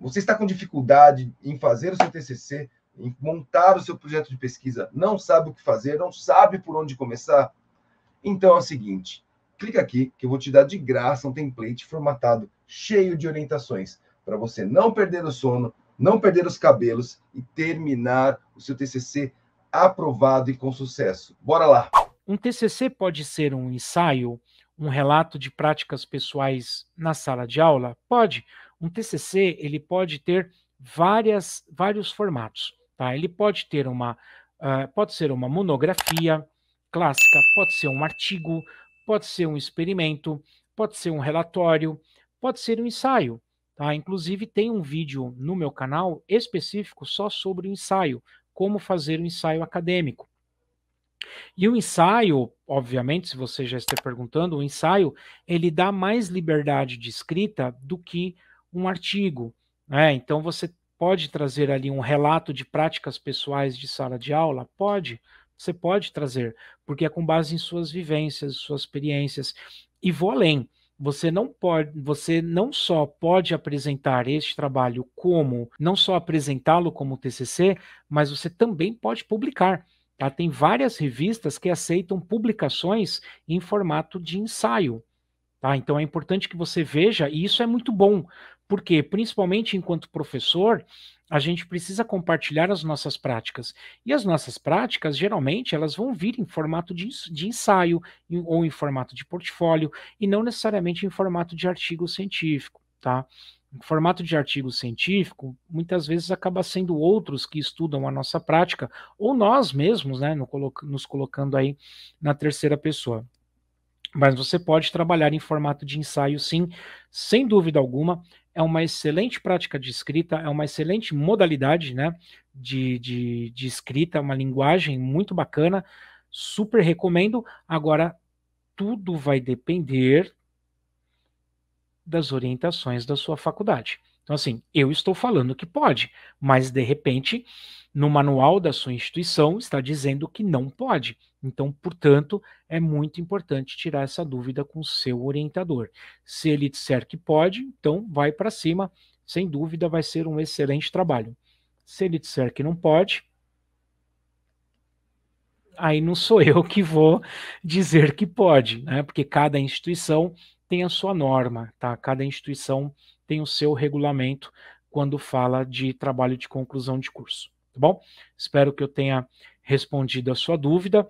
Você está com dificuldade em fazer o seu TCC, em montar o seu projeto de pesquisa, não sabe o que fazer, não sabe por onde começar? Então é o seguinte, clica aqui que eu vou te dar de graça um template formatado cheio de orientações para você não perder o sono, não perder os cabelos e terminar o seu TCC aprovado e com sucesso. Bora lá. Um TCC pode ser um ensaio, um relato de práticas pessoais na sala de aula? Pode, um TCC ele pode ter várias, vários formatos. Tá? Ele pode ter uma, uh, pode ser uma monografia clássica, pode ser um artigo, pode ser um experimento, pode ser um relatório, pode ser um ensaio. Tá? Inclusive tem um vídeo no meu canal específico só sobre o ensaio, como fazer o um ensaio acadêmico. E o ensaio, obviamente, se você já está perguntando, o ensaio ele dá mais liberdade de escrita do que um artigo. Né? Então você pode trazer ali um relato de práticas pessoais de sala de aula? Pode, você pode trazer, porque é com base em suas vivências, suas experiências. E vou além. Você não pode, você não só pode apresentar este trabalho como, não só apresentá-lo como TCC, mas você também pode publicar. Tá? Tem várias revistas que aceitam publicações em formato de ensaio. Tá? Então é importante que você veja, e isso é muito bom, porque principalmente enquanto professor, a gente precisa compartilhar as nossas práticas. E as nossas práticas, geralmente, elas vão vir em formato de, de ensaio em, ou em formato de portfólio, e não necessariamente em formato de artigo científico. Tá? formato de artigo científico, muitas vezes acaba sendo outros que estudam a nossa prática, ou nós mesmos, né, nos colocando aí na terceira pessoa. Mas você pode trabalhar em formato de ensaio, sim, sem dúvida alguma. É uma excelente prática de escrita, é uma excelente modalidade né, de, de, de escrita, uma linguagem muito bacana. Super recomendo. Agora, tudo vai depender das orientações da sua faculdade. Então, assim, eu estou falando que pode, mas de repente, no manual da sua instituição está dizendo que não pode. Então, portanto, é muito importante tirar essa dúvida com o seu orientador. Se ele disser que pode, então vai para cima, sem dúvida vai ser um excelente trabalho. Se ele disser que não pode, aí não sou eu que vou dizer que pode, né? Porque cada instituição tem a sua norma, tá? Cada instituição tem o seu regulamento quando fala de trabalho de conclusão de curso, tá bom? Espero que eu tenha respondido a sua dúvida.